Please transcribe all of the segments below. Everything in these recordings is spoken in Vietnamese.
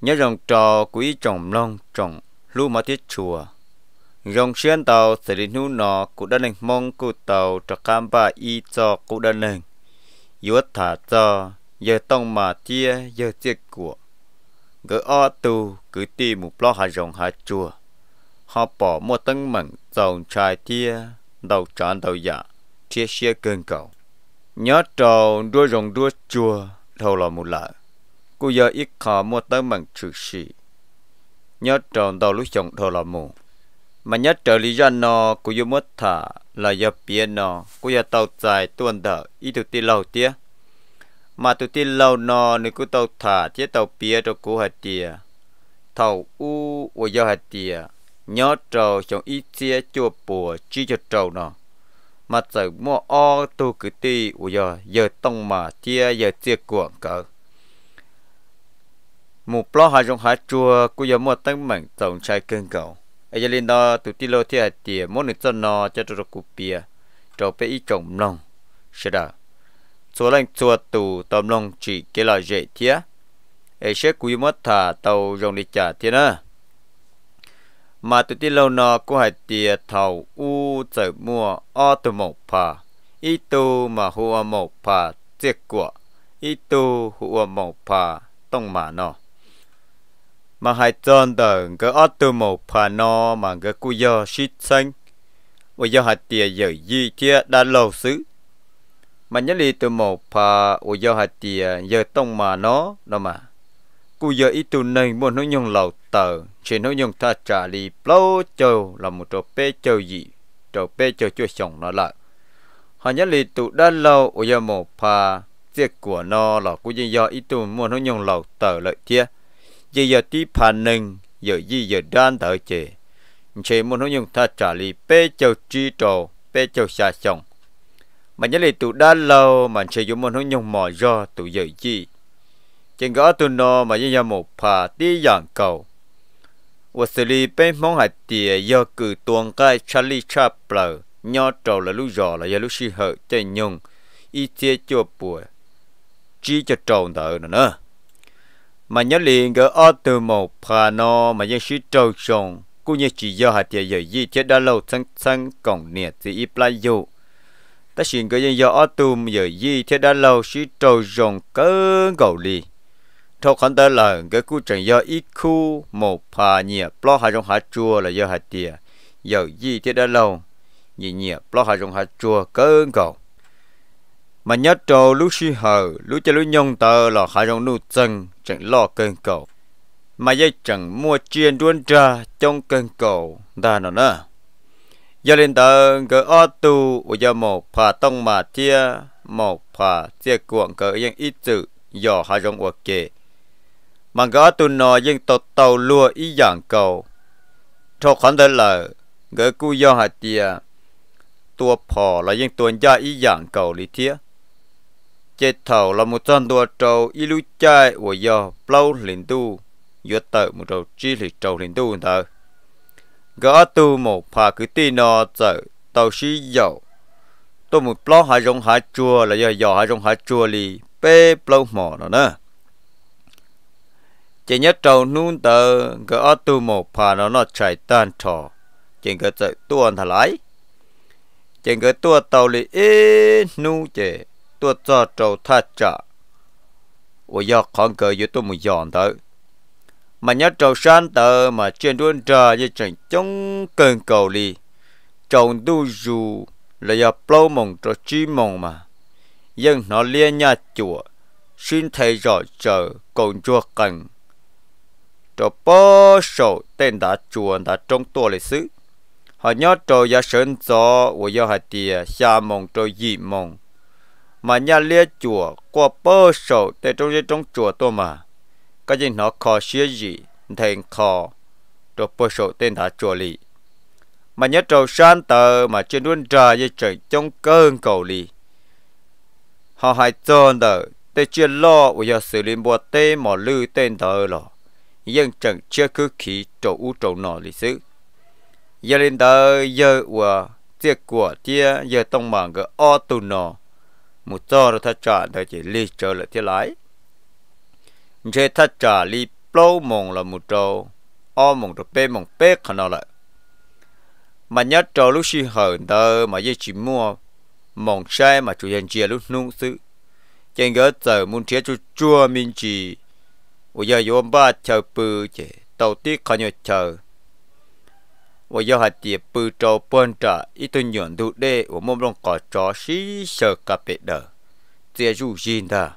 nhớ rồng trò quý trọng long trồng lưu mà thiết chùa rồng xuyên tàu sẽ đến nu nọ cụ đã nên mong cụ tàu cho cam ba y cho cụ đã nên yếu thả cho giờ tông mà tia giờ tia của gỡ o tu cứ tìm một lo hạ rồng hạ chùa họ bỏ một tấn mận dòng trai tia đầu trán đầu dạ chia chia cơn cầu nhớ trầu đua rồng đua chùa đầu là một lại cô giờ ít khó mua tới bằng trừ sĩ nhớ tròn đầu lúc chồng thờ là mù mà nhớ trợ lý do nó cô giờ mất thả là giờ biến nó cô giờ tàu dài tuần thở ít tụt tin lâu tía mà tụt tin lâu nó nếu cô tàu thả chế tàu bia cho cô hạt tìa thầu u của giờ hạt tìa nhớ trầu trong ít chia chua bùa chi cho trầu nó mà giờ mua o tu cứ ti của giờ giờ tông mà chia giờ chia cuộn cỡ một lo hai trong hai chùa cũng giờ một tăng mạnh tổng trái cân cầu ai giờ lên đó tụi ti lô thì hạt tiền mỗi người dân nó cho tụi cụ bia cho bé ít trồng lòng sẽ đó số lần chùa tù tôm lòng chỉ cái là dễ thiá ai sẽ quý mất thả tàu dòng đi trả thiá nữa mà tụi ti lô nó cũng hạt tiền thầu u chở mua o từ một phà ít tu mà hùa một phà tiếc quả. ít tu hùa một phà tông mà nó mà hai chân tờ cái ớt từ một phà nó mà cái cú giờ xịt xanh bây giờ hai tia giờ gì kia đã lâu xứ mà nhớ đi từ một phà bây giờ hai tia giờ tông mà nó đó mà cú giờ ít tu này muốn nói nhung lâu tờ chỉ nói nhung ta trả đi lâu châu là một trò pe châu gì trò pe châu chưa chồng nó lại họ nhớ đi tụ đã lâu bây giờ một phà tiếc của nó là cú giờ ít tu muốn nói nhung lâu tờ lợi kia giờ giờ tí phản nâng giờ gì giờ đan thở chê chế muốn nói nhung ta trả lý bê châu chi trầu bê châu xa xong, mà nhớ lại tụ đã lâu mà chế dùng muốn nói nhung mò do tụ giờ gì trên gõ tụ nó mà như nhà một phà tí dạng cầu và xử lý bê mong hạt tìa do cử tuồng cái Charlie Chaplin nho trầu là lúc rõ là giờ lúc si hở chơi nhung y chế chua bùa chỉ cho trầu thở nữa mà nhớ liền gỡ ở từ một phà nó mà nhớ sĩ trâu trồng cũng như chỉ do hạt địa dạy gì chết đã lâu sang sang còn nhiệt thì ít lại dụ ta xin gỡ do ở từ dạy gì chết đã lâu sĩ trâu trồng cỡ gầu lì thâu khán ta là gỡ cú trận do ít khu một phà nhiệt lo hai trong hạt chua là do hạt địa dạy gì chết đã lâu nhị nhiệt lo hai trong hạt chua cỡ gầu mà nhớ trâu lúc sĩ hờ lúc cho lúc nhông tờ là hạt trong nụ chân chẳng lo cơn cầu mà dây chẳng mua chiên đuôn ra trong cơn cầu đa nó nè giờ lên tờ gỡ o tu của giờ một phà tông mà tia một phà tia cuộn gỡ yên ít chữ dò hai dòng ok mà gỡ tu nọ yên tột tàu lua ý dạng cầu cho khoản đời lờ gỡ cu do hạt tia tua phò là yên tuần gia ý dạng cầu lý thiết chế thầu là một trong đua trâu y lũ chai của do plau liền tu giữa tờ một trâu chi lì trâu liền tu tờ gã tu một phà cứ tin nó chở tàu xí dầu tôi một plau hai rong hai chua là do dầu hai rong hai chua lì bê plau mỏ nó nè chỉ nhất trâu nún tờ gã tu một phà nó nó chạy tan trò chỉ gã chở tuôn thà lái chỉ gã tua tàu lì ê nu chè tôi cho trả, mà nhớ trầu sáng tờ mà trên đuôn trà như chẳng chống cơn cầu lì trồng đu dù là do plâu mồng trò chi mồng mà nhưng nó lia nhà chùa xin thầy rõ chờ còn chùa cần trò bó sổ tên đã chùa đã trong tua lịch sử họ nhớ trầu gia sơn gió của do hạt tìa xa mồng trò dị mồng mà nhà lia chùa qua bơ sầu để trong dưới trong chùa tôi mà cái gì nó khó xia gì thành khó rồi bơ sầu tên đã chùa lì mà nhớ trầu san tờ mà trên đuôn trà như trời trong cơn cầu lì họ hai chọn tờ để chia lo của giờ xử lý bộ tê mà lư tên tờ lò nhưng chẳng chưa cứ khí trầu u trầu nọ lì xứ giờ lên tờ giờ của tiếc của tia giờ tông mạng cái o tù nọ một cho rồi ta trả đời chỉ li cho là thế lại chế ta trả li plo mong là một trâu, o mong rồi bê mong bê khăn năng lại mà nhớ trâu lúc xí hở tờ mà dễ chỉ mua mong sai mà chủ nhân chia lúc nung sự trên gỡ tờ muốn chia chú chua minh chỉ bây giờ yếm ba chờ bự chế tàu tiên khả nhớ chờ và do hạt bự trò bơn trả ít tôi nhọn đủ đê và mồm lòng cỏ trò xí sợ cả bệ đờ tia dù gìn ta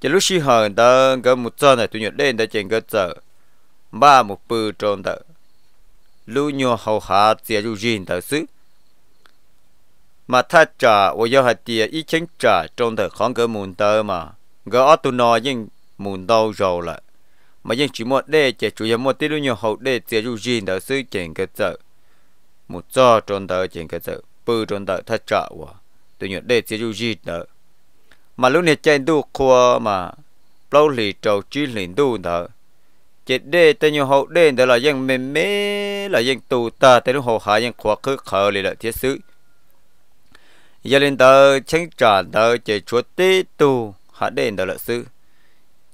chỉ lúc xí hờ ta gần một giờ này tôi nhọn đê ta chèn gần giờ ba một bự tròn ta lưu nhọ hầu hạ tia dù gìn ta xứ mà tha trả và do hạt tiệp ít chánh trả trong thời khó gần muốn tơ mà gỡ tu nó nhưng muốn đau rồi lại mà dân chỉ một đề chỉ chủ yếu một tí luôn nhiều hậu đề chỉ chủ gì đó sư chỉnh cái chợ một cho tròn tờ chỉnh cái chợ bự tròn tờ thật chợ quá tự nhiên đề chỉ chủ gì đó mà lúc này chạy đu khoa mà lâu lì trâu chi lì đu đó chỉ đề tên nhiên hậu đề đó là dân mềm mê là dân tù ta tên lúc hậu hạ dân khóa khứ khờ lì là thiết sư, giờ lên tờ tránh trả tờ chỉ chúa tí tù hạ đề đó là sư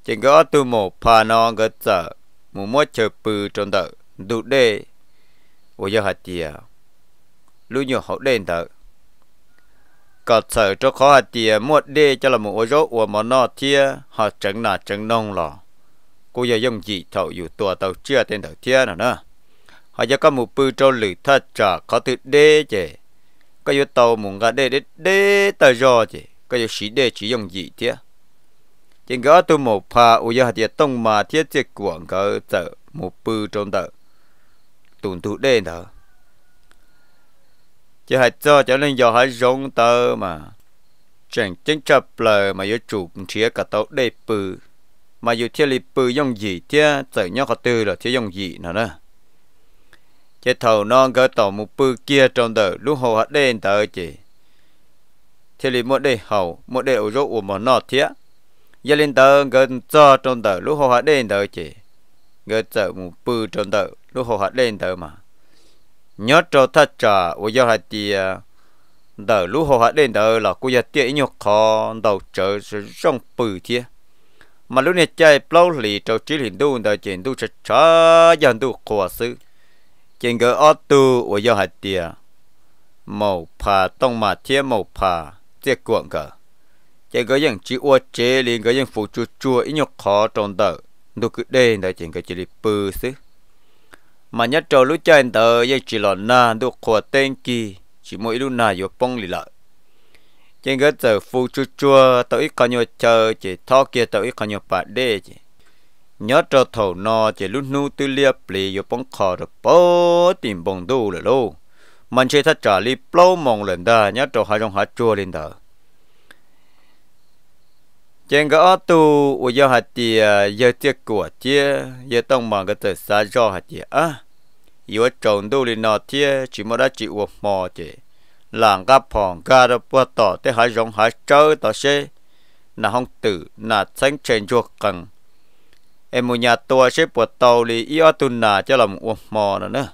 chỉ có tu một pha nó gỡ sợ mù mua chờ bự trong tờ đủ đê ủa giờ hạt tiề lưu nhiều hậu đền tờ có sợ cho khó hạt tiề mua đê cho là mù ủa rốt ủa mà nó tiề họ chẳng nà chẳng nông lò cô giờ dùng dị thầu dù tua tàu chưa tên tàu tiề nào nữa họ giờ có một bự trâu lử thật trả có từ đê chè có giờ tàu muốn gà đê đê đê tờ rò chè có giờ xí đê chỉ dùng dị tiề chính có tu một pha u ya địa tông mà thiết chế quảng cơ tờ một bư trong tờ tuần tụ đen tờ chỉ hãy cho cho nên giờ hãy giống tờ mà chẳng chính chấp lời mà yếu chủ chia cả tàu đề bư mà yếu thiết lý bư dùng gì thế tờ nhau có tư là thế dùng gì nữa nè, chỉ thầu non cái tàu một bư kia trong tờ lúc hồ hạt đen tờ chỉ thiết lý một đề hầu một đề ổ rốt của một nọ thiết giờ lên tờ gần cho trong tờ lúc họ đến tờ chị gần sợ mù bự trong tờ lúc họ đến tờ mà nhớ cho thật trả ủa giờ hai chị tờ lúc họ đến tờ là cô giờ tiện nhọc khó đầu trở trong bự kia mà lúc này chơi bao lì trâu chỉ liền đu tờ chuyện đu sẽ trả dần đu khó sự chuyện gỡ ở tu ủa giờ hai tiệt à, màu phà tông mà thiên màu phà tiệt cuộn cả chỉ có những chỉ ua chế liền có những phụ chua chua ít nhục khó tròn tờ đồ cứ đê đại chính cái chỉ đi bự xứ mà nhất trâu lúc chơi tờ giờ chỉ lọt na đồ khó tên kỳ chỉ mỗi lúc nào vừa bông lì lợi trên cái giờ phụ chua chua tao ít có nhiều chờ chỉ thọ kia tao ít có nhiều bà đê chỉ nhớ cho thầu nó chỉ lúc nu tư liệp lì vừa bông khó rồi bó tìm bông đu rồi lô mà chỉ thật trả lì plô mong lên đó nhớ cho hai rong hai chua lên đó cái có tu của do hạt thì giờ tiếc của chia giờ tông mà cái tờ xa do hạt thì á yếu trồng đâu lên nọ thì chỉ mà đã chịu một mò thì làng cá phòng cá đó bắt tỏ thế hải rong hải chơi tỏ xe là hông tử là tránh trên chuột cần em mua nhà tua sẽ bột tàu lì yếu tu nà cho làm một mò nữa nữa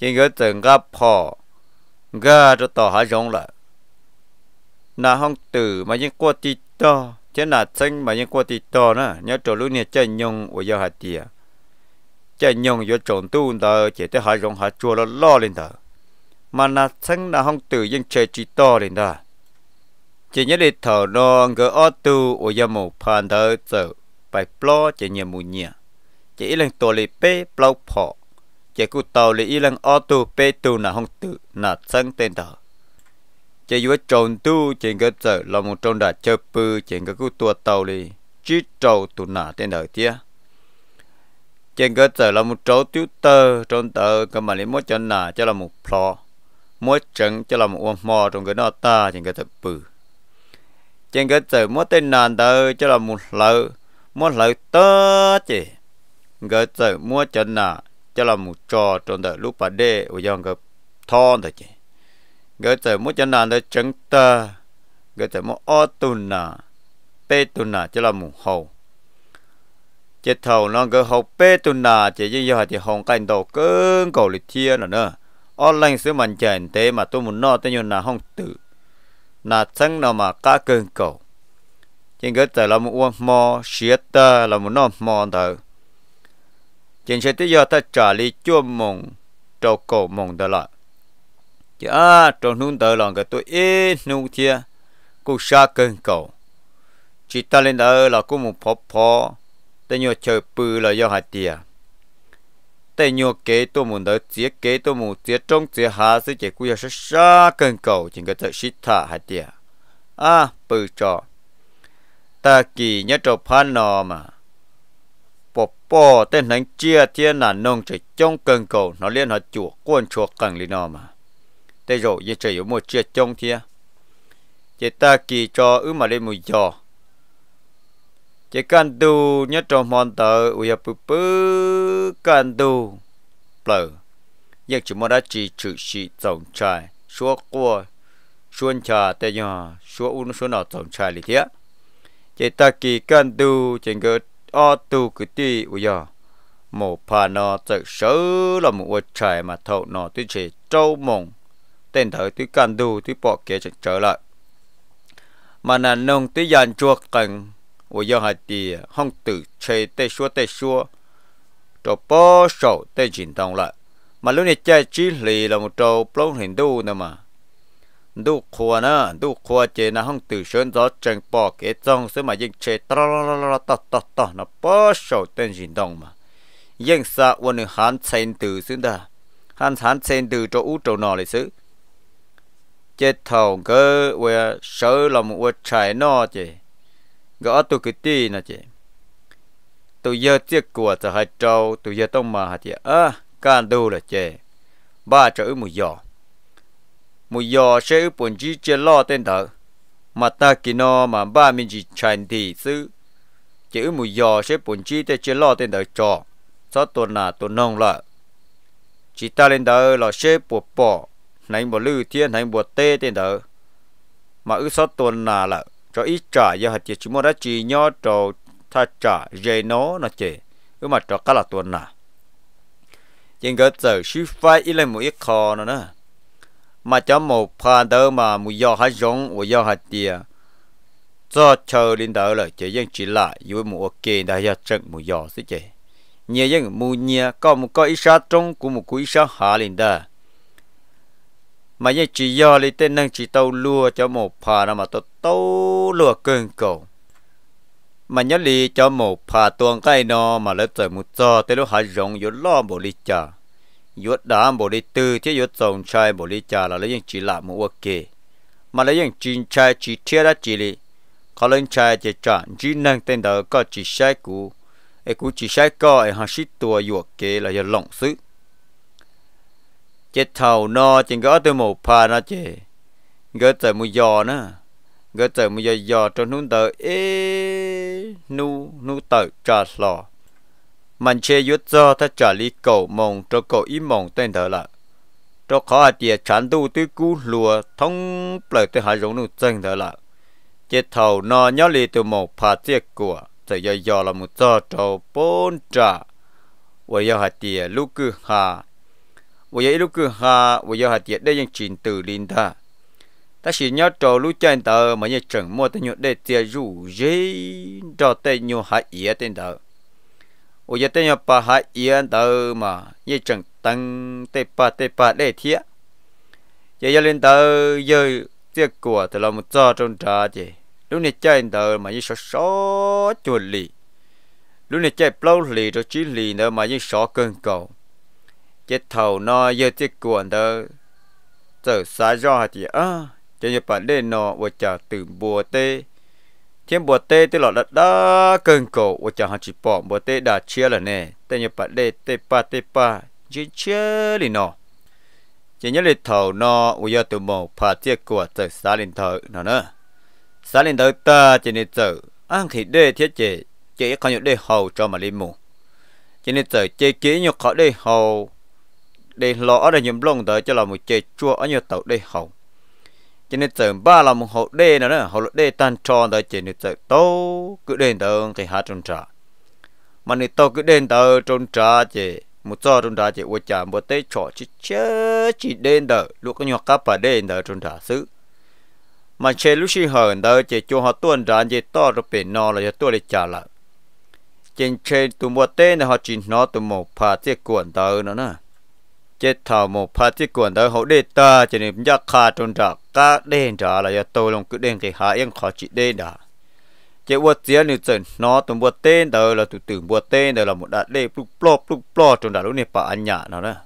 chẳng có từng cá phòng cá đó tỏ hải rong là là hông tử mà những qua tít to chế là chân mà những quả thịt to nữa nhớ chỗ lúc này chân nhung của giờ hạt tiề chân nhung giờ trộn tu đó chỉ thấy hạt giống hạt chua nó lo lên đó mà là chân là không tự nhiên chơi chỉ to lên đó chỉ nhớ để thở nó ngỡ ở tu của giờ một phan thở sợ phải plo chỉ nhớ mù nhia chỉ ít lần tuổi bê plo phọ chỉ cụ tàu lấy ít lần ở tu bê tu là không tự là chân tên đó chỉ vừa trộn tu chỉ cái giờ là một trong đã chơi bự chỉ cái cú tua tàu đi chỉ trâu tụ nà trên đời tia chỉ cái giờ là một trâu tiêu tơ trong tờ cái mà lấy mỗi chân nà cho là một phò, mỗi chân cho là một uom mò trong cái nó ta chỉ cái tập bự chỉ cái giờ mỗi tên nà tờ cho là một lợi, mỗi lợi tơ chỉ cái giờ mỗi chân nà cho là một trò trong tờ lúc bà đê ở dòng cái thon thôi chỉ gỡ tới mua cho nào để chân ta gỡ tới mua ô tu nà bê tu nà cho là mù hồ, chết thầu nó gỡ hầu bê tu nà chỉ như giờ thì hồng cành đầu cứng cầu lịch chia nữa nữa ô lanh sứ mạnh chèn thế mà tôi muốn no tới như là không tự là thân nào mà cá cơn cầu trên gỡ tới là một uông mò xiết ta là một nó mò thở, trên sẽ tới giờ ta trả lý chua mộng, trâu cổ mộng đó lại chứ à trong nung tờ lòng cái tôi ít nung thia cô xa cơn cầu chỉ ta lên đó là có một phò phò tay nhọ chờ bự là do hạt tiề tay nhọ kế tôi muốn đỡ chia kế tôi muốn chia trong chia hạ sẽ chỉ cô xa xa cơn cầu chỉ cái thật xít thả hạt tiề à bự cho, ta kỳ nhớ trọ phán nò mà bỏ bỏ tên hắn chia thiên là nông chỉ trong cơn cầu nó liên hạt chuột quân chuột cẳng lên nò mà để rồi giờ trời có một chiếc trong kia chỉ ta kỳ cho ứ mà lên mùi giò chỉ cần tu nhất trong mòn tờ uya bự bự cần tu bờ nhưng chỉ muốn đã chỉ chữ sĩ tổng trai số qua xuân trà tê nhỏ xua un số nọ tổng trai lý thế chỉ ta kỳ cần tu chỉ ngờ o tu cứ ti uya một phà nó tự sớ là một uất trai mà thậu nó tuy chỉ trâu mộng ต้นเถิดที่กันดูที่ปอเกจะเจอละมันนงที่ยานจวกกันวิญญาณดีห้องตื่นเชยเตชัวเตชัวจะป้อสูเตจินตองละมันรู้เนี่ยใจจีหลีเราจะปลงเห็นดูนะมา ดูขวานะดูขวาเจนห้องตื่นเชิญจอดจังปอเกจองซึ่งมายิงเชยตรอลลลตัดตัดตัดนะป้อสูเตจินตองมายิงสาวันหนึ่งหันเซนตื่นซึ่งเด้อหันหันเซนตื่นจะอู้จะนอนเลยซึ่ง chết thầu cơ về sở là một trái nó chứ gõ tôi cái tì nó chứ tôi giờ tiếc của cho hai trâu tôi giờ tông mà hả chứ à can đu là chứ ba trở một giò một giò sẽ bốn chỉ chế lo tên thở mà ta kỳ nó mà ba mình chỉ chành thì sư chữ một giò sẽ bốn chỉ để chế lo tên thợ trò sao tôi nà tôi nông lại chỉ ta lên đó là sẽ bỏ bỏ hành bộ lư thiên hành bộ tê tiền đó mà ư sót tuần nà là cho ít trả giờ hạt chỉ chúng ta chỉ nhớ cho ta trả dây nó nó chỉ ư mà cho cả là tuần nà nhưng cái giờ sư phai ít lên một ít khó nữa nữa mà cho một pha đỡ mà một giờ hạt giống một giờ hạt tia cho chờ lên đó là chỉ dân chỉ lại với một ok đã ra chừng một giờ sẽ chỉ nhiều dân một nhiều có một cái ý sát trong của một cái ý sát hạ lên đó มายจียอลิเตนังจีเต้าลัวจอมพานามาตโต้ลัวเกินเก่ามันยลีจอมพาตวงใกล้นอมาแล้วเจอมุจจอเตลุหารงยุดล้อบริจา ยุดดามบริตือที่ยุดส่งชายบริจาแล้วยังจีละมัวเก มาแล้วยังจีนชายจีเทียรจีลีเขาเล่นชายจะจานจีนังเต็นเดอร์ก็จีใช้กูไอ้กูจีใช้ก็ไอ้หาชิตตัวยุดเกแล้วยังหลงซื้อ chết thầu no chỉ có từ một pha nó chế gỡ từ một giò nữa gỡ từ một giò giò cho nút tờ ê nu nu tờ trà lò mình chế yết do ta trả lý cầu mong cho cầu ý mong tên thở là cho khó tiệt chán tu tư cú lùa thông lời tôi hãy giống nu chân thở là chết thầu no nhớ lý từ một pha tiết của từ giờ giờ là một giờ trâu bốn trà vậy giờ hạt tiệt lúc cứ hà 我也一路去哈，我要哈爹的用钱 từ linh ta. Ta chỉ nhớ trò lúc chân tờ mà nhớ chẳng mua tên nhớ để tiền rủ dễ cho tên nhớ hạ ý tên tờ. Ủa giờ tên nhớ bà hạ ý tờ mà nhớ chẳng tăng tê bà tê bà để thiết. Giờ giờ lên giờ tiếc của tờ là một trong trà chứ. Lúc này chân tờ mà nhớ sọ sọ chuẩn lì. Lúc này chạy lâu lì cho chí lì nữa mà nhớ sọ cơn cầu cái thầu nó giờ chết cuộn đó từ xa do thì à cho như bạn đây nó và chờ từ bùa tê thiên bùa tê tê lọt đã đó cơn cổ và chờ họ chỉ bỏ bùa tê đã chia là nè tê như bạn đây tê pa tê pa chỉ chia lì nó chỉ nhớ lì thầu nó và giờ từ màu phá chết của giờ xa lên thở nó nữa xa lên thầu ta chỉ nên từ ăn khi đây thiết chế chỉ có những đê hầu cho mà lên mù chỉ nên giờ chế kế nhục họ đê hầu để lo ở đây nhóm lông tới cho là một chế chua ở nhiều tàu đây hậu cho nên từ ba là một hậu đê nữa đó hậu đê tan tròn tới chỉ nên từ tàu cứ đến tàu thì hạ trôn trả mà nên tàu cứ đến tàu trôn trả chỉ một giờ trôn trả chỉ quay trả một tê trò chỉ chơi chỉ đến tàu lúc có nhiều cáp và đến tàu trôn trả xứ mà chế lúc sinh hờn tàu chỉ cho họ tuân trả chỉ to rồi biển nọ là cho tôi để trả lại trên trên tụi mua tên là họ chỉ nó tụi một phá tiết cuộn tàu nữa nè จะทำพาร์ติกวนได้เขาหดตาจะนิมยัาขาจนจากกาเดนจาลายโตลงกุเดงกีหายังขอจิตเดินดาจะวัดเสียหนิจงจนนอตุ่มวัดเต้นไดอราตุ่ตื่นวัดเต้นได้เราหมดได้ปลุกปลอบปลุกปลอบจนดาลุนี่ปะอันหยาเนาะนะ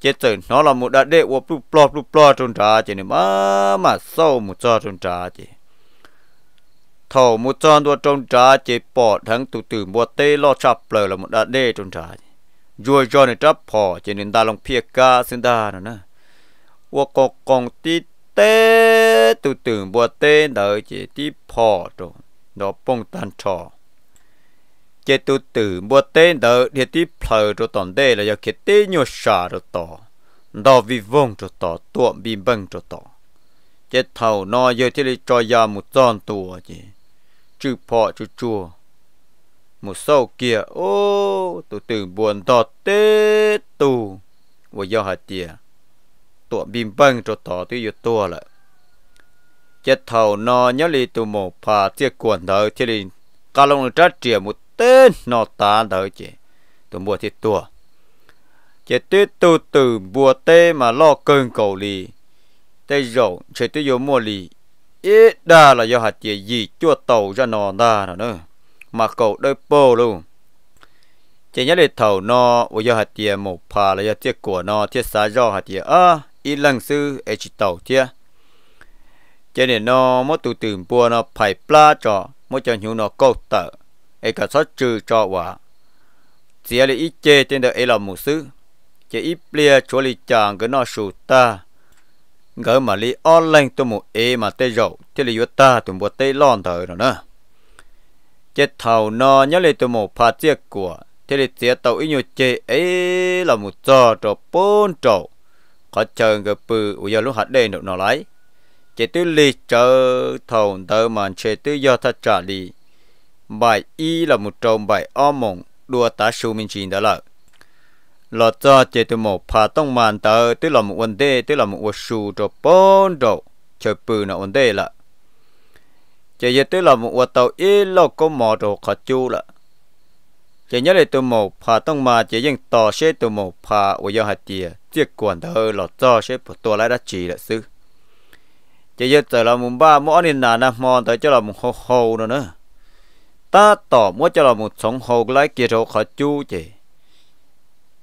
เจะจนนอเราหมดได้วัดปลุกปลอบปลุกปลอบจนจาเจะนิมาม้าเศร้าหมดจาจนจาเจเท่าหมดจาตัวจนจาเจีปอดทั้งตุ่ตื่นวัเต้นรอชับเปล่าเราหมดได้จนจา rồi cho nên chấp phò cho nên ta lòng phía ca xin ta nữa nè và còn còn tí tê tu tưởng bùa tê đỡ chỉ tí phò rồi nó bông tàn trò chỉ tu tưởng bùa tê đỡ thì tí phờ rồi toàn đây là do cái tê nhô xả rồi tỏ đó vì vong rồi tỏ tuộm bị băng rồi tỏ chỉ thầu nó giờ thì lấy cho ya một tròn tua chỉ chữ phò chữ chua một sâu kia ô tụ từ buồn tỏ tê tù và do hạt tìa tụ bim băng cho tỏ tư yếu tùa lại chết thầu nó nhớ lì tụ mổ phà chia quần thở chia lì cả lòng trát trìa một tên nó tá thở chế tụ mua thiết tùa chế tê tụ từ bùa tê mà lo cơn cầu lì tê rộng chế tư yếu mua lì ít đa là do hạt tìa gì chua tàu ra nó đa nữa mà cậu đôi bồ luôn chỉ nhớ lịch thầu nó và giờ hạt tiền một phà là giờ tiết của nó tiết xa do hạt tiền Ơ, ít lần sư ấy chỉ tàu tiết cho nên nó mất tụ tìm bùa nó phải pla cho mất cho hiểu nó câu tờ ấy cả sót trừ cho quả chỉ là ít chê trên đời ấy là một sư chỉ ít bia chỗ lì chàng cái nó sụt ta gỡ mà lì online tôi một ấy mà tê rậu chứ lì ta tụi bùa tê lon thở rồi nữa chết thầu nó nhớ lấy từ một phát chia của thế thì chia tàu ý nhiều chế ấy là một trò trò bốn trò có chờ gặp bự bây giờ lúc hạt đen được nó lấy chế tư lì chờ thầu tờ mà chế tư do ta trả lì bài y là một trò bài o mộng đua ta su minh chín đó là lọ cho chế từ một pha tông màn tờ tức là một vấn đề tức là một vật su trò bốn trò chơi bự nó vấn đề là chỉ nhớ tới là một vật tàu ít lâu có mò đồ khó chú là chỉ nhớ lại từ một phà tông mà chỉ riêng tỏ xe từ một phà ở giờ hạt tiề chiếc quần thơ là cho xe một tua lại đã chỉ là sư chỉ nhớ tới là một ba mỗi nên là năm mò tới cho là một hồ hồ nữa nữa ta tỏ mỗi cho là một sống hồ lại kia đồ khó chú chỉ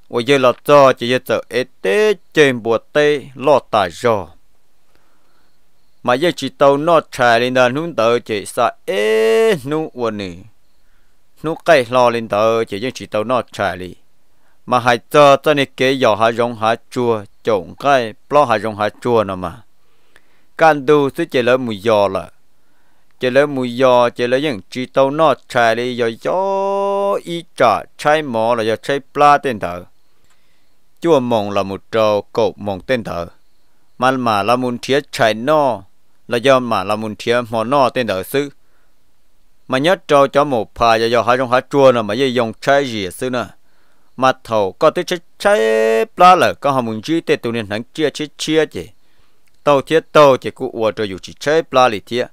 ở giờ là cho chỉ nhớ tới ế tế trên bùa tê lọt tài rồi มาเยจิตนอดชายลินเดนุ่งเตอเจสะเอนุวันนี้นุไกลอลินเตอเจยังจิตนอดชายลีมาหายเจอจะนี่เกยอหายงหาจัวจงไกปล้อหายงหาจัวนะมาการดูสิเจริญมุยอละ เจริญมุยอเจริญยังจิตนอดชายลีย่อยอีจ่าใช้หมอละย่อใช้ปลาเต็นเตอจัวมองละมุดเจ้ากบมองเต็นเตอมันมาละมุนเทียชายนอ là do mà là muốn thiệt mà nó tên đời sư mà nhớ cho cho một pha giờ giờ hai trong hai chua là mà giờ dùng trái gì sư nữa mà thầu có tới trái trái lá là có họ muốn chỉ tên tụi nên hắn chia chia chia chứ tàu thiết tàu thì cũng uổng cho dù chỉ trái lá lì thiệt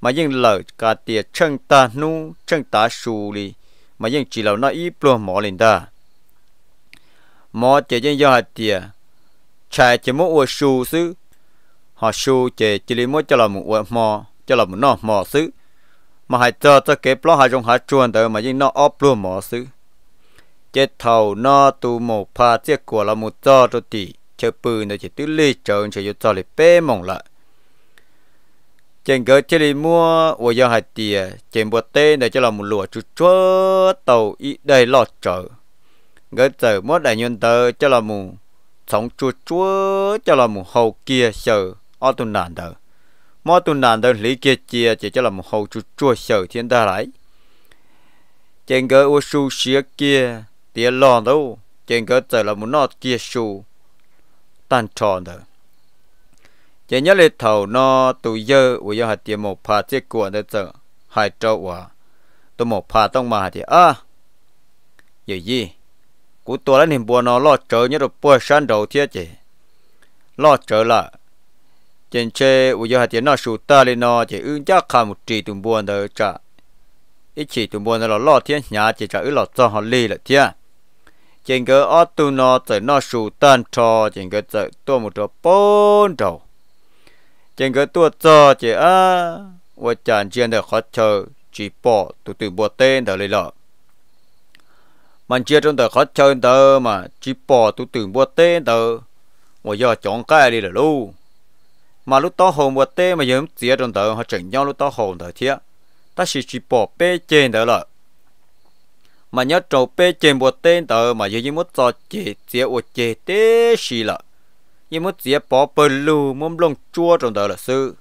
mà nhưng lời cả tiệt chân ta nu chân ta xù lì mà nhưng chỉ là nó ít luôn mỏ lên ta mỏ chỉ nhưng do hạt tiệt trái chỉ muốn uổng xù sư họ su chế chỉ lý mỗi cho là một quả mò cho là một nọ mò xứ mà hai cho cho kế plot hai trong hai chuồn tới mà những nó ốp luôn mò xứ chế thầu nó tu một pha chiếc của là một cho cho tỷ chơi bự nó chỉ tứ lý trơn chơi cho cho lý bê mỏng lại trên gỡ chỉ lý mua của do hai tìa trên bộ tê để cho là một lụa chú chúa tàu ít đầy lọt chở. gỡ trở mất đại nhân tờ cho là một sống chúa chúa cho là một hầu kia sợ ở tuần đàn đó mà tuần đàn đó lý kia chia chỉ cho là một hậu chú chua sở thiên ta lại trên cái ô su xía kia tía lòn đâu trên cái tờ là một nọ kia su tan tròn đó chỉ nhớ lên thầu nó tụ dơ của do hạt tiền một pha chiếc của đó tờ hai trâu à tôi một pha tông mà thì à giờ gì cú tôi là niềm buồn nó lo chờ nhớ được bữa sáng đầu thiết chứ lo chờ lại trên chê u yo hạt nó sụ ta lên nó chỉ ưng chắc khả một trì tùng buồn đó trả ít chỉ tùng buồn là lo thiên nhà chỉ trả ư lo cho họ lì là thiên trên cái ở tu nó chỉ nó sụ tan cho trên cái chỉ tua một chỗ bốn đầu trên cái tua cho chỉ à u chàng trên được khó chờ chỉ bỏ tụ tụ bỏ tên đó lấy lọ mình chia trong tờ khó chơi tờ mà chỉ bỏ tụi tụ bỏ tên tờ mà do chọn cái đi là luôn mà lúc đó hồn một tê mà giống tía trong tờ họ chỉnh nhau lúc đó hồn tờ thiệt ta chỉ chỉ bỏ bê trên tờ lợi mà nhớ trầu bê trên một tên tờ mà giống như một cho chế tía một chế tê xì lợi như một tía bỏ bờ lù muốn lông chua trong tờ là sư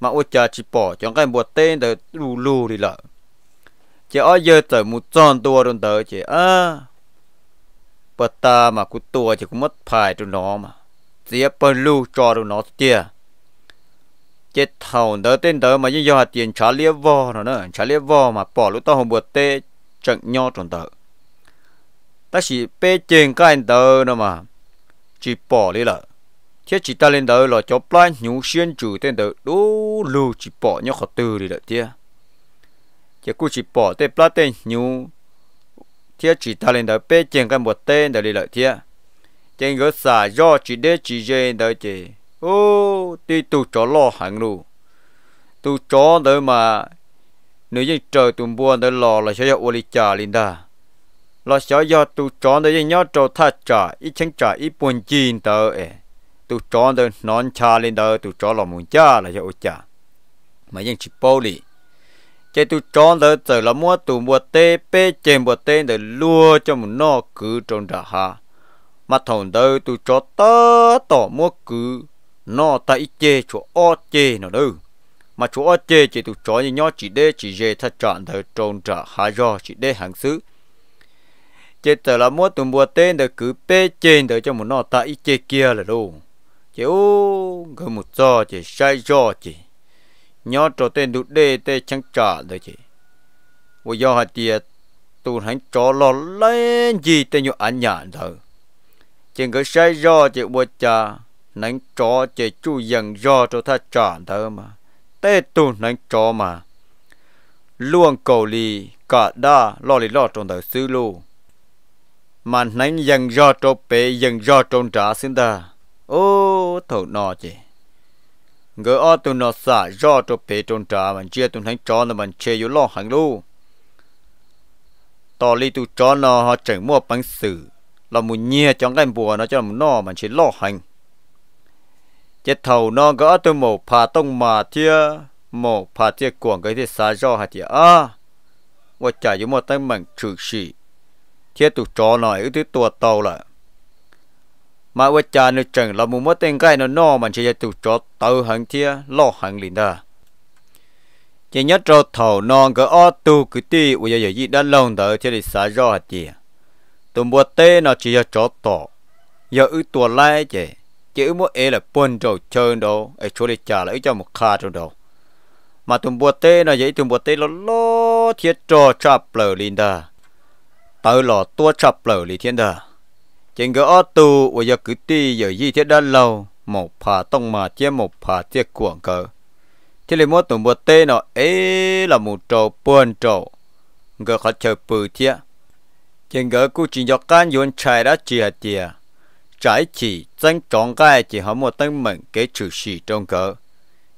mà ô cha chỉ bỏ cho cái một tên tờ lù lù đi lợi chỉ ở giờ tờ một tròn tua trong tờ chỉ à bờ ta mà cũng tua chỉ cũng mất phải trong nó mà tía bờ lù cho trong nó tía chết thầu đỡ tên đỡ mà do hạt tiền trả lia vò nó nữa trả lia vò mà bỏ lúc tao không bữa tê trận nho trọn tờ ta chỉ bê trên các anh tờ nó mà chỉ bỏ đi là thế chỉ ta lên đó là cho plan nhú xuyên chủ tên đó đủ lưu chỉ bỏ nhau khó từ đi là tia chỉ cứ chỉ bỏ tên plan tên nhú thế chỉ ta lên đó bê trên các một tên đó đi là tia trên gỡ xả do chỉ để chỉ dây đó chỉ ô đi tụ chó lo hàng luôn tụ chó đó mà nếu như trời tụ buồn đỡ lo là sẽ ô li trả liền đó là sẽ do tụ chó đó nhớ trâu ta trả ít chăng trả ít buồn chín tờ ấy tụ chó đó nón cha lên đó tụ chó là muốn cha là sẽ ô trả mà những chỉ bao li chế tụ chó đó giờ là mua tụ mua tê bê chèm mua tê để lua cho một nó cứ trong đó ha mà thằng đó tụ chó tớ tỏ mua cứ nó tại chê chỗ o chê nó đâu mà chỗ o chê chỉ tụ chó như nhau chỉ để chỉ dê thật chọn thờ trôn trả hạ do chỉ để hàng xứ chế tờ là mua tụi mua tên để cứ bê trên để cho một nó tại chê kia là đâu chế ô cái một do chế sai do chế nhau trò tên đụt đê tê chẳng trả rồi chế bây do hạt tiệt tụi hắn chó lo lên gì tên như anh nhàn rồi trên cứ sai do chế bùa cha nánh cho chế chú dần do cho ta chọn thơ mà tê tu nánh cho mà luôn cầu lì cả đa lo lì lo trong đời sư lu mà nánh dần do cho bể dần do trong trả xin ta ô thầu nọ chế ngỡ ở tu nó xả do cho bể trong trả mà chia tu nánh cho là mình chê yếu lo hẳn lu tò lì tu cho nó họ chẳng mua bánh sử là một nhẹ trong cái bùa nó cho nó mà chỉ lo hành chết thầu nó gỡ từ mổ phà tông mà chia mổ phà chia cuồng cái thì xá do hạt thì à và trả giống một tay mảnh trừ sĩ chết tụ chó nói ứ thứ tua tàu là mà và trả nó chẳng là một mất tên cái nó no mà chỉ tụ chó tàu hẳn thia lo hẳn liền đó chỉ nhất trâu thầu non gỡ ô tu cứ ti và giờ gì đã lồng đỡ thì xá do hạt thì tụm bùa tê nó chỉ cho chó tỏ giờ ứ tua lai chè chữ mua e là buồn đồ chơi đồ ai chỗ để trả lại cho một kha trong đồ mà tụm bùa tê là vậy tụm bùa tê nó lo thiết trò chập lở linda tao lò tua chập lở lì thiên đà trên cái ô tu và giờ cứ ti giờ gì thiết đã lâu một phà tông mà chia một phà chia cuồng cờ thế là một tụm bùa tê nó ấy là một trò buồn trò người khó chơi bự thiết trên cái cú chỉ cho can yun chai đã chia tiệt trái chỉ dân chọn cái chỉ họ một tăng mệnh cái chủ sĩ trong cỡ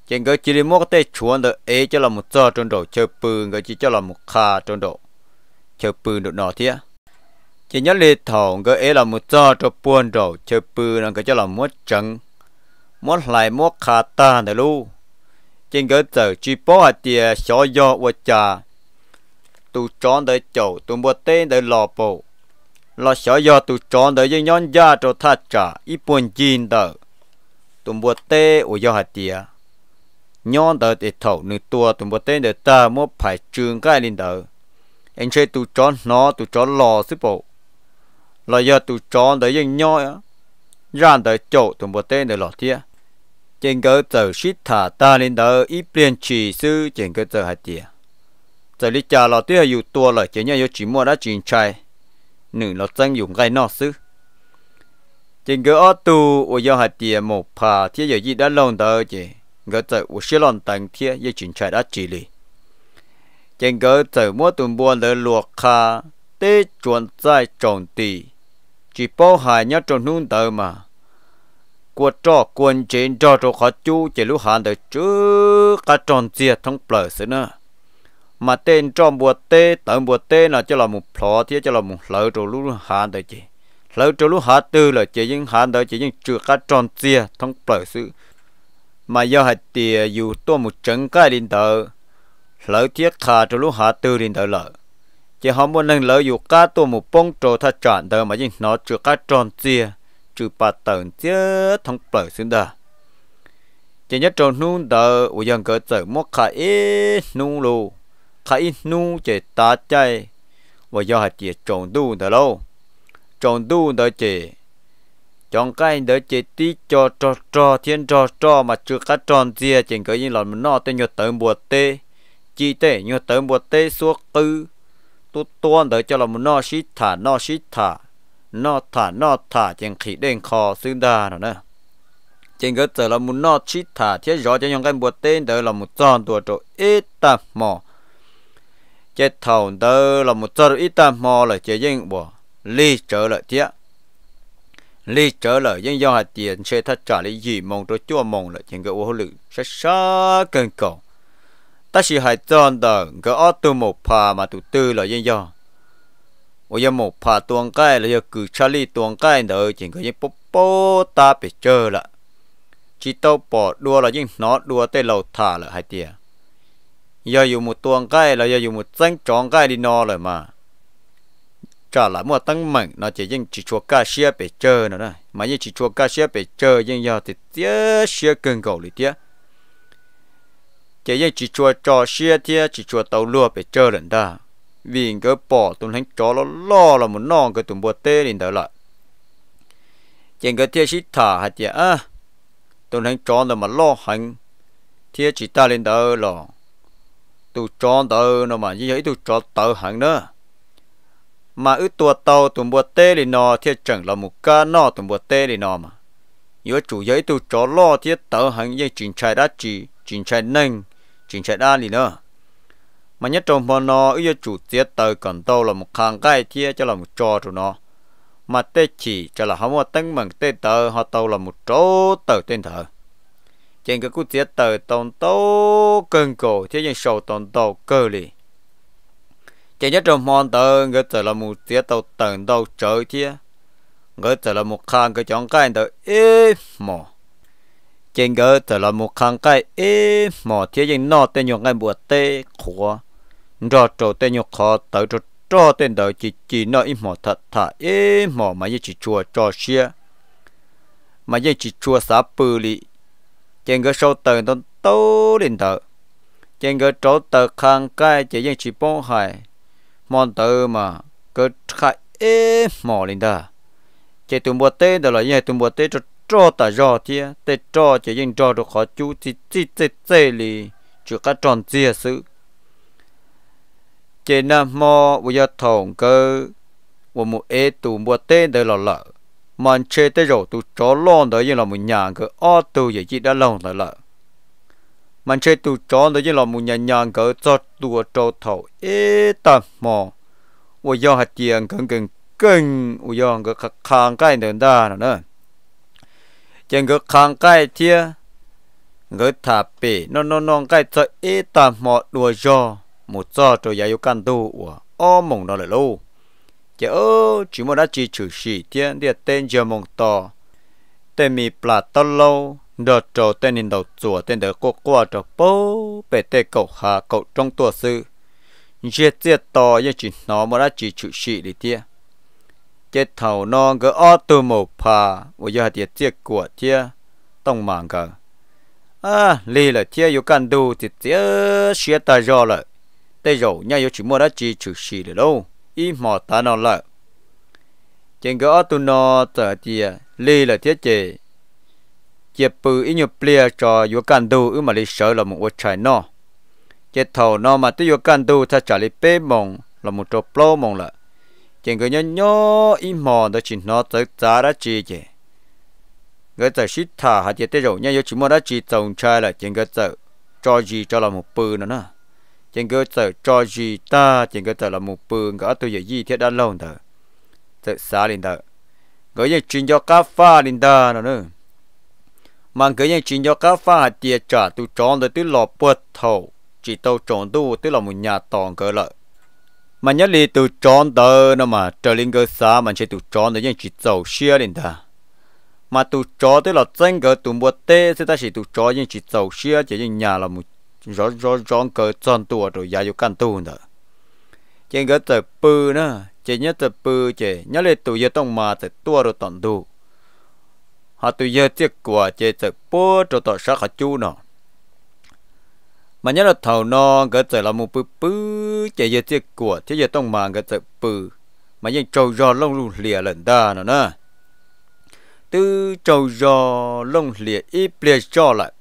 chẳng có chỉ đi mua cái chuồn được ấy cho là một giờ trong đầu chơi bự người chỉ cho là một kha trong đầu chơi bự được nọ thế chỉ nhớ lì thòng cái ấy là một giờ cho buồn đầu chơi bự là cái cho là một trắng một lại một kha ta này luôn chẳng có giờ chỉ bỏ hạt tiền xóa do và trà tu chọn để chầu tu mua tên để lò bộ là sợ do tụ chọn đời dân nhân gia cho tha trả ít buồn chín đời tụm bùa tê ở do hạt tía nhon đời để thầu nửa tua tụm bùa tê để ta mua phải trường cái linh đời anh chơi tụ chọn nó tụ chọn lò sức bộ là do tụ chọn đời dân nhân ra để chỗ tụm bùa tê để lò tía trên cơ sở shit thả ta lên đời ít biến chỉ sư trên cơ sở hạt tía giờ lý cha lò tía dù tua lời chế nhau chỉ mua đã chỉnh trai nửa lọt sang dùng gai nọ sư trên cái ô tô ở giờ hạt tiền một phà thì giờ gì đã lâu tờ chứ cái tại ở xe lon tầng thì giờ chuyển chạy đã chỉ lì trên cái tại mua tuần buôn để luộc kha tê chuẩn tại trồng tì chỉ bảo hai nhớ trồng nương tờ mà của cho quân trên cho trò khó chú chỉ lúc hạn tới chứ cả tròn tiệt thông bờ xứ nữa mà tên trong bùa tê tận bùa tê là cho là một phò thì cho là một lỡ trổ lũ hạ đời chị lỡ trổ lũ hạ tư là chỉ những hạ đời chỉ những trừ cá tròn chia thông bờ sự mà do hạt tìa dù tôi một trận cái linh tử lỡ thiết khả trổ lũ hạ tư linh tử lỡ chỉ họ muốn nâng lỡ dù cá tôi một bông trổ thật trọn đời mà những nó trừ cá tròn chia trừ ba tận chia thông bờ sự đó chỉ nhất tròn nung đời của dân cơ sở mất khả ít nung lù khai nu chế ta chạy và do hạt chế trồng đu đó lâu trồng đu đó chế trong cái đó chế tí cho cho cho thiên cho cho mà chưa cắt tròn dìa chỉ có như là mình nó tên nhiều tấm bùa tê chi tê nhiều tấm bùa tê suốt cư tu tuôn đó cho là mình nó xít thả nó xít thả nó thả nó thả chỉ khí đen khó xương đà nữa nè chỉ có giờ là mình nó xít thả thế rõ cho những cái bùa tê đó là một tròn tuổi chỗ ít tạp mỏ chết thầu tớ là một giờ ít ta mò là chế dân bỏ ly trở lại tiếc lý trở lại dân do hạt tiền sẽ thắt trả lý gì mong cho chua mong là chẳng có ô lực sẽ xa cần cầu ta sẽ hãy chọn tờ có ớt từ một phà mà tụ tư là dân do ô dân một phà tuồng cái là giờ cử trả lý tuồng cái đỡ chẳng có dân bố bố ta bị chơi là chỉ tao bỏ đua là dân nó đua tới lầu thả là hạt tiền giờ dù một tuần cái là giờ dù một danh tròn cái đi no rồi mà trả lại mua tăng mạnh nó chỉ riêng chỉ chua cá xia bể chơi nữa này mà như chỉ chua cá xia bể chơi riêng giờ thì tiếc xia cần cầu lý tiếc, chỉ riêng chỉ chua trò xia tía chỉ chua tàu lúa bể chơi lần đó, vì cái bỏ tụi hắn chó nó lo là muốn non cái tụi bùa tê lên đó lại chỉ cái tiếc xí thả hạt tía à tụi hắn chó nó mà lo hành tiếc chỉ ta lên đó rồi tụ tròn tờ nó mà như vậy tụ tròn tờ hàng nữa mà ư tua tàu tụ bùa tê thì nọ thì chẳng là một ca nọ tụ bùa tê thì nọ mà nhớ chủ giấy tụ tròn lo thì tờ hàng như chính trai đã chỉ chính trai nâng chính trai đa thì nữa mà nhất trong phần nó ư chủ tiết tờ còn tàu là một hàng cái thì cho là một trò tụ nó mà tê chỉ cho là không có tăng bằng tê tờ họ tàu là một chỗ tờ tên thờ chẳng cái cú tiết tờ tồn tố cơn cổ chứ chẳng sầu tồn tố cơ lì chẳng nhất trong hoàn tờ người tờ là một tiết tàu tần đầu trở chứ người tờ là một khang cái chọn cái tờ ế mò chẳng người tờ là một khang cái ế mò chứ chẳng nọ tên nhọn cái bùa tê khóa rõ trâu tên nhọn khó tờ trâu cho tên đời chỉ chỉ nó im mỏ thật thà im mỏ mà chỉ chùa cho xia mà chỉ chùa xá bự lì chèn gỡ sâu tờ tôn tố đình tờ chèn gỡ trổ tờ khang cai chỉ dân chỉ bông hải mòn tờ mà gỡ khai ế mò đình tờ chỉ tụm bò tê đó là như tụm bò tê cho cho tờ rò thia tê cho chỉ dân cho được khó chú chỉ chỉ chỉ chỉ lì chưa các tròn chia sự à chỉ nam mò bây giờ thòng cơ và một ế tụm bò tê đó là lợi mà chê tới rồi tụ chó lon đó như là một nhà cái ô tô vậy chỉ đã lon rồi là mà chê tụ chó đó như là một nhà nhà cái cho tụ cho thầu ế e tầm mò ôi do hạt tiền cần cần cần ôi do cái khang khang cái nền đa nữa chẳng cái khang cái thia cái thả bể nó nó nó cái cho ế tầm mò đùa do một cho cho giải yêu can tu ủa ô mộng nó lại lâu chỉ ô chỉ một đã chỉ chủ sĩ thiên địa tên giờ mong to tên mi plà to lâu đợt trò tên nhìn đầu chùa tên đỡ cô qua trò bố bề tên cậu hà cậu trong tua sư giết giết to như chỉ nó mà đã chỉ chủ sĩ đi tia chết thầu nó gỡ ô tô màu pha, và giờ tiệt giết của tia tông mạng cả à lì là tia yêu cần đủ thì tia xia ta rồi lại tê rồi nha yêu chỉ mua đã chỉ chủ sĩ được đâu ý mò ta nó lợ trên gõ tu nó tờ chìa li là thiết chế chìa bự ý nhục plia cho vô can đu ư mà li sở là một vật trái nó chế thầu nó mà tới vô can đu ta trả li bê mông là một trò plo mông lợ trên gõ nhớ nhớ ý mò đó chỉ nó tới giá ra chi chế người ta xít thả hạt chế tới rồi nhá vô chỉ mò ra chỉ trồng trai là trên gõ tờ cho gì cho là một bự nữa nữa chẳng có sợ cho gì ta chẳng có sợ là một bường gõ tôi giờ gì thiết đã lâu rồi, tự xá lên thở gỡ như chuyện cho cá pha lên ta nó nữa mà gỡ như chuyện cho cá pha tiệt trả tôi chọn được tôi lọ bớt thầu chỉ tôi chọn tôi tôi là một nhà toàn cỡ lợi mà nhớ li tôi chọn tờ nó mà trở lên cơ xa mà chỉ tôi chọn được những chỉ dầu xia lên ta mà tôi chọn tôi là chân cỡ tôi mua tê thì ta chỉ tôi chọn những chỉ dầu xia chỉ những nhà là một rõ rõ rõ cơ tròn tua rồi dài vô căn tu nữa trên cái tờ pư nữa chỉ nhớ tờ pư chỉ nhớ lên tụi giờ tông mà tờ tua rồi tận tu họ tụi giờ tiếc quả chỉ tờ bố rồi tờ sát hạt chu nọ mà nhớ là thầu non cái tờ là một pư pư chỉ giờ tiếc quả chỉ giờ tông mà cái tờ pư mà nhưng trâu giò lông lù lìa lần ta nữa nè tư trâu giò lông lìa ít lìa cho lại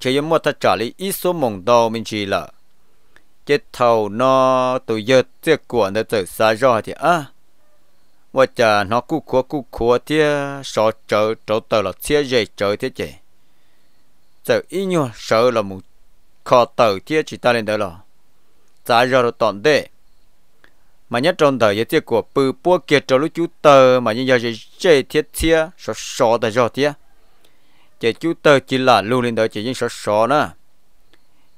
chỉ có một thật trả lý ít số mong đau mình chỉ là chết thầu nó từ giờ tiếc của nó từ xa rồi thì à và chả nó cú khóa cú khóa thì sợ chờ chờ tờ là chia dây chờ thế chứ giờ ít nhiều sợ là một khó tờ thì chỉ ta lên đó là giá rồi toàn đấy mà nhất trong thời tiết của bự búa kia cho lúc chú tờ mà như giờ sẽ chơi thiết thiết sợ sọ tại giờ thiết chế chú tơ chỉ là lưu lên đời chỉ những sở sở nữa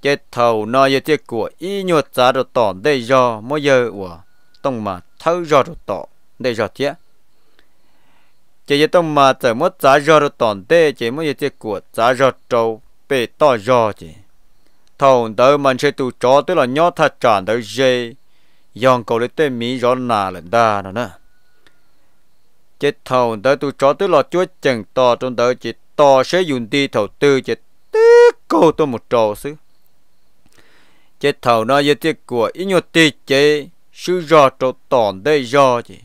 chế thầu nó giờ chế của y nhuột giá đồ tỏ đây do mỗi giờ của tông mà thâu do đồ tỏ đây do thế chế chế tông mà trở mất giá do đồ tỏ đây chế mỗi giờ chế của giá do trâu bề to do chế thầu đó mình sẽ tụ cho tức là nhó thật tràn tới dê dòng cầu lấy tên mỹ rõ nà lên đa nữa nè chế thầu đó tụ cho tức là chúa chừng to trong đó chỉ to sẽ dùng đi thầu tư chết tiết cô tôi một trò xứ chết thầu nói với tiết của ít nhiều tí chế sư do trò tòn đây do gì,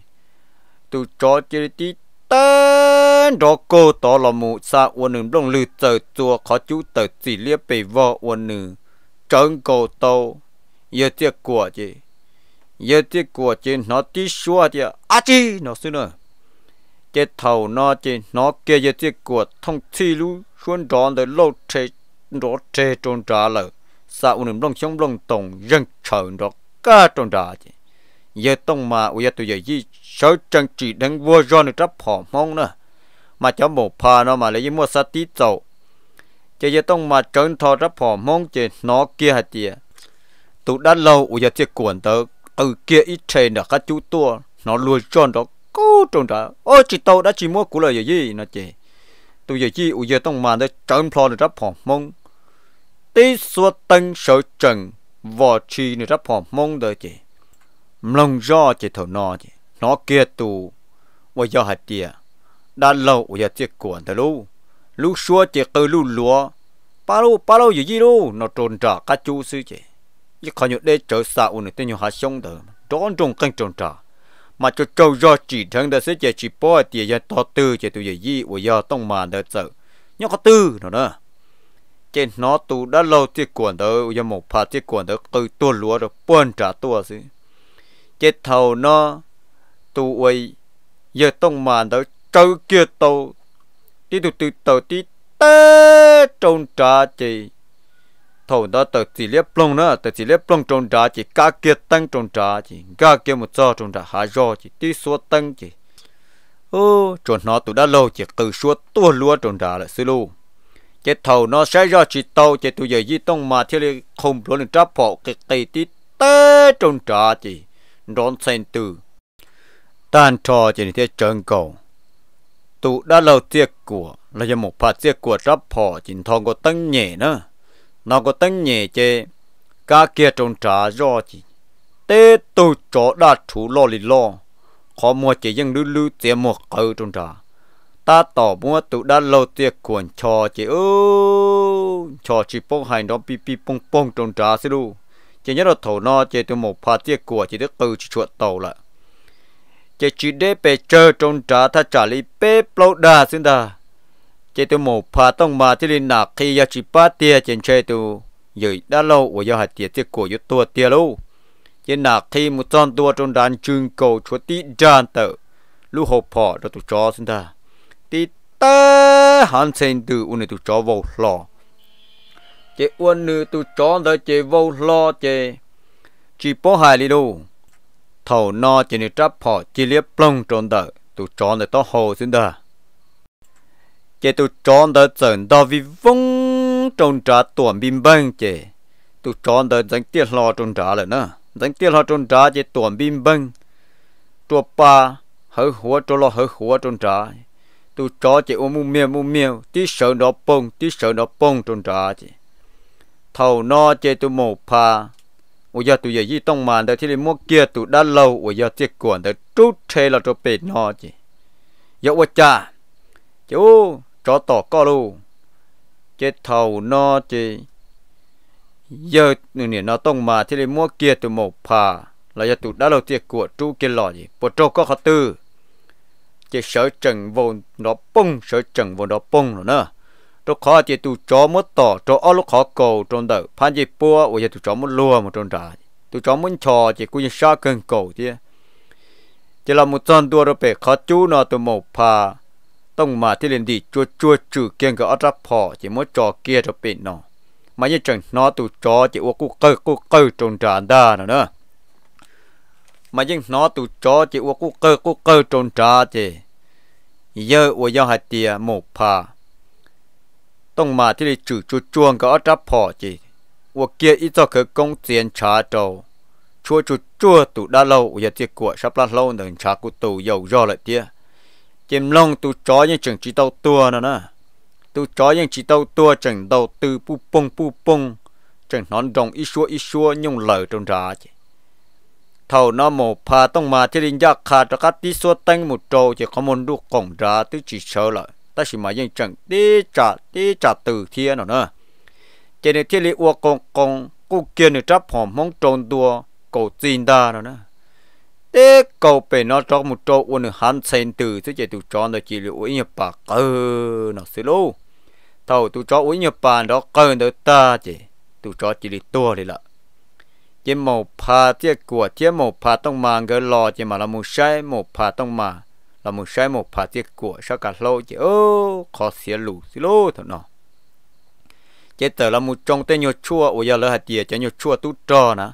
tôi cho chế tí tên đó cô tỏ là một xa uốn nương đông lư tờ chùa khó chú tờ chỉ liếc bề vò uốn nương trấn cầu tàu giờ tiết của chứ giờ tiết của chế nó tí xua chứ à chi nó xưa nữa chế thầu nó chế nó kia chế chế của thông chi lú xuân đón để lâu chế đó chế trong trả lợ sao u nằm đông sống đông tổng dân chờ đó cả trong trả chế giờ tông mà u giờ tụi giờ gì sở chân chỉ đang vua do được trắp họ mong nữa mà cháu một pha nó mà lấy mua sát tít tàu chế giờ tông mà trấn thọ trắp họ mong chế nó kia hạt tìa tụ đã lâu u giờ chế cuộn tới từ kia ít chế nữa các chú tua nó lùi tròn đó cố trộn trả ôi chị tàu đã chỉ mua cú lời gì nó chị tôi giờ chi u giờ tông mà để trộn phò được rắp hòm mông tí suốt tân sợ trần vò chi được rắp hòm mông đời chị lòng do chị thầu nó chị nó kia tù ủi giờ hạt tìa à? đã lâu u giờ chiếc cuộn thầu lu lu xua chị từ lu lúa lâu lu lâu lu gì lu nó trộn trả cá chú sư chị chỉ còn những để trở xa ủi nữa tên nhiều hạt sông đời trốn trong canh trộn trả mà cho châu do chỉ thân đã sẽ chỉ chỉ bỏ thì giờ to tư chỉ tụi giờ gì của giờ tông mà đỡ sợ nhóc có tư nó đó trên nó tu đã lâu thì quần đó giờ một phát thì quần đó từ tua lúa rồi buôn trả tua gì trên thầu nó tu ấy giờ tông mà đó châu kia tàu tí tụ từ tàu tí tê trông trả chỉ thầu đó tự chỉ liếp plong nữa tự chỉ liếp plong trồng trà chỉ cá kia tăng trồng trà chỉ cá kia một cho trồng trà hạ do chỉ tí số tăng chỉ ô trồng nó tụ đã lâu chỉ từ số tua lúa trồng trà là xí lu chỉ thầu nó sẽ do chỉ tàu chỉ tụ giờ di tông mà thiếu liên không lúa lên tráp phọ cái tây tí tê trồng trà chỉ đón sen từ tan trò chỉ thế chân cầu tụ đã lâu tiếc của là do một phát tiếc của tráp phọ chỉ thong có tăng nhẹ nữa nó có tăng nhẹ chê cả kia trồng trả do chỉ tê tu chỗ đã chủ lo lì lo khó mua chỉ dân lưu lưu tiền mua cầu trồng trả. ta tỏ mua tụ đã lâu tiệc cuộn cho chỉ ô cho chỉ bông hành đó pi pi bông bông trồng trả xí lu chỉ nhớ là thầu nó chỉ từ một phát tiệc của chỉ được từ chỉ chuột tàu lại chỉ chỉ để bề chờ trồng trả tha trả lý bê lâu đà xin đà chế tu mù phá tông mà chỉ linh nạc khi ya chỉ ba tia trên chế tu rồi đã lâu và ya hạt tia tia của yếu tua tia lâu chế nạc khi một con tua trong đàn trường cầu chúa tí đàn tờ lu hộp phò rồi tu chó xin ta tí ta hắn xem từ u này tụ chó vào lò chế uôn nữ tụ chó đó chế vào lò chế chỉ bó hai đi đâu thầu no chế nữ trap phò chỉ liếp plong trong tờ tu chó này to hồ xin ta chế tu tròn đời dần đo vi vung trong trả tuần bình băng chế tu tròn đời dành tiết lo trong trả lại nữa dành tiết lo trong trả chế tuần bình băng tua pa hở húa trô lo hở húa trong trả tu cho chế ôm mu miêu mu miêu tí sợ nó bông tí sợ nó bông trong trả chế thầu no chế tụ mồ pa ôi giờ tụi giờ gì tông màn đợi thì đi mua kia tu đã lâu ôi giờ tiệc cuộn đợi trút thế là cho bệt nó chứ giờ dạ, ôi cha chú cho tỏ có lu chế thầu nó chế giờ nè nó tông mà thì lấy mua kia từ một phà là giờ tụ đã lâu tiệc của chú kia lò gì bộ trâu có khó tư chế sở chừng vồn nó bung sở chừng vồn nó bung rồi nữa trong khó chế tụ chó mất tỏ cho ở lúc khó cầu trong đời phan chế bùa, bây giờ tụ chó mất lùa mà trong trà tụ chó muốn trò chế cũng như sa cần cầu chứ chế là một chân đua rồi bé khó chú nó từ một phà tông mà thì liền đi chua chua trừ kiên cái ớt rắp phò chỉ muốn trò kia cho bên nó mà như chẳng nó tụ chó chỉ uống cú cơ cú cơ trồn trà đa nữa nữa mà nhưng nó tụ chó chỉ uống cú cơ cú cơ trồn trà chỉ giờ uống giao hạt tiề một phà tông mà thì liền trừ chua chuông cái ớt rắp phò chỉ uống kia ít cho cái công tiền trả trầu chua chua chua tụ đã lâu giờ tiệc của sắp lát lâu đừng trả cụ tù dầu do lại tiệt จิมลงตัวจอยังจังจิตเอาตัวนะนะตัวจอยังจิตเอาตัวจังเอาตือปูปงปูปงจังนอนดงอีสัวอีสัวยงเหล่าตรงใจเท่าน้ำหมูพาต้องมาที่ลินยากขาดกัดที่สัวตั้งหมุดโจ จะขโมนดูกองราตัวจิตเช่อเลยแต่สิมายังจังตีจัดตีจ่าตือเทียนนะเจเนที่เลียอวกงกงกูเกียนจับหอมมองโจงตัวกูจีนดานะนะ ê cầu bể nó cho một chỗ quân hàn sen từ thứ chạy tụ cho nó chỉ liệu uống nhập bà cơ nó sẽ lô thầu tụ cho uống nhập bà đó cơ nó ta chỉ tụ cho chỉ liệu tua đi lợ chỉ màu pha chỉ của chỉ màu pha tông mang cái lò chỉ mà là một sai một pha tông mà là một sai một pha chỉ của sao cả lô chỉ ô khó xía lù xí lô thằng nó chỉ tờ là một trong tên nhiều chua ôi giờ lỡ hạt tiề cho nhiều chua tụ cho nè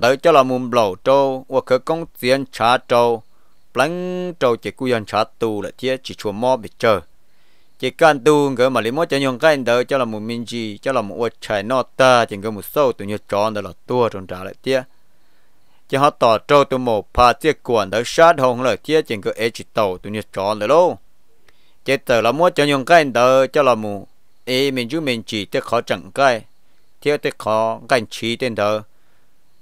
đợi cho là mùng lẩu trâu và khởi công tiền trả trâu lắng trâu chỉ cú dân trả tù là chia chỉ chùa mò bị chờ chỉ can tu ngỡ mà lấy mốt cho nhung cái đợi cho là mùng minh gì cho là mùng uất chạy nọ ta chỉ ngỡ một sâu tụi như tròn đó là tua tròn trả lại chia chỉ họ tỏ trâu tụi một pha chia quần đợi sát hồng lại chia chỉ ngỡ ế chỉ tàu tụi như tròn đó luôn chỉ tờ là mốt cho nhung cái đợi cho là mùng ế minh chú minh chỉ tiếc khó chẳng cái thiếu tiếc khó cảnh trí tên đợi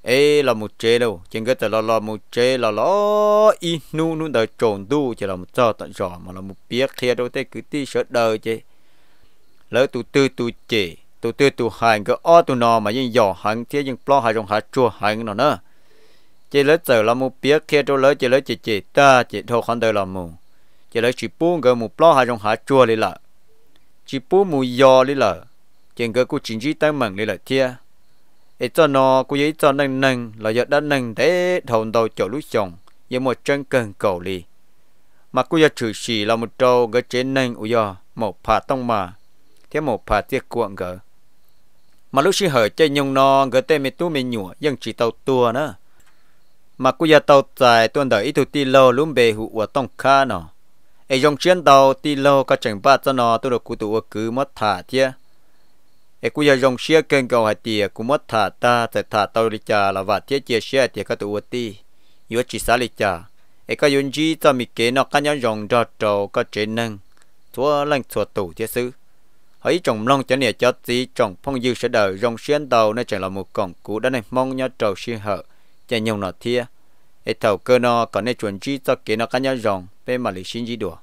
ấy là một chế đâu trên cái tờ là là một chế là nó in nu nu đời trộn tu chỉ là một trò tận trò mà là một biết kia đâu thế cứ ti sợ đời chứ lỡ tụ tư tụ chế tụ tư tụ hành cái o tụ nó mà những dò hành thế những lo hai trong hạt chua hành nó nữa chỉ lỡ tờ là một biết kia đâu lỡ chỉ lỡ chỉ chỉ ta chỉ thôi không đời là mù chỉ lỡ chỉ buông cái một lo hai trong hạt chua đi là chỉ buông mù dò đi là trên cái cô chính trị tăng mạnh đi là thiệt ít cho nó cũng như ít cho nâng nâng là giờ đã nâng để thầu đầu chỗ lúc chồng giờ một chân cần cầu lì mà cũng giờ trừ xì là một trâu gỡ trên nâng u giờ một phà tông mà thế một phà tiếc cuộn gỡ mà lúc xí hỏi chơi nhung nó gỡ tên mình tu mình nhủa dân chỉ tàu tua nữa mà cũng giờ tàu dài tuần đợi ít thu ti lâu luôn bề hụ của tông kha nó ấy dòng chiến tàu ti lâu có chẳng ba cho nó tôi được cụ tụ cứ mất thả thiệt เอกูยายงเชียเกินกว่าเตียกูมัดถาตาแต่ถาตอริจาละว่าเทียเจียเชียเตียก็ตัวตีอยู่จิสาลิจาเอก็ยุนจีจะมีเกณฑ์กันยังยงดอโตก็เจนึงทัวลังทัวตู่เทียซื้อเฮ้ยจงลองจะเนี่ยจะจีจงพงยืเสดอจงเชียนเตาในจังละมุกกองกูได้ในมองยอดโตชีเหอจะยงนอเทียเอเต่าเกนอก่อนในชวนจีจะเกณฑ์กันยังยงเป็นมาลิชินจีดัว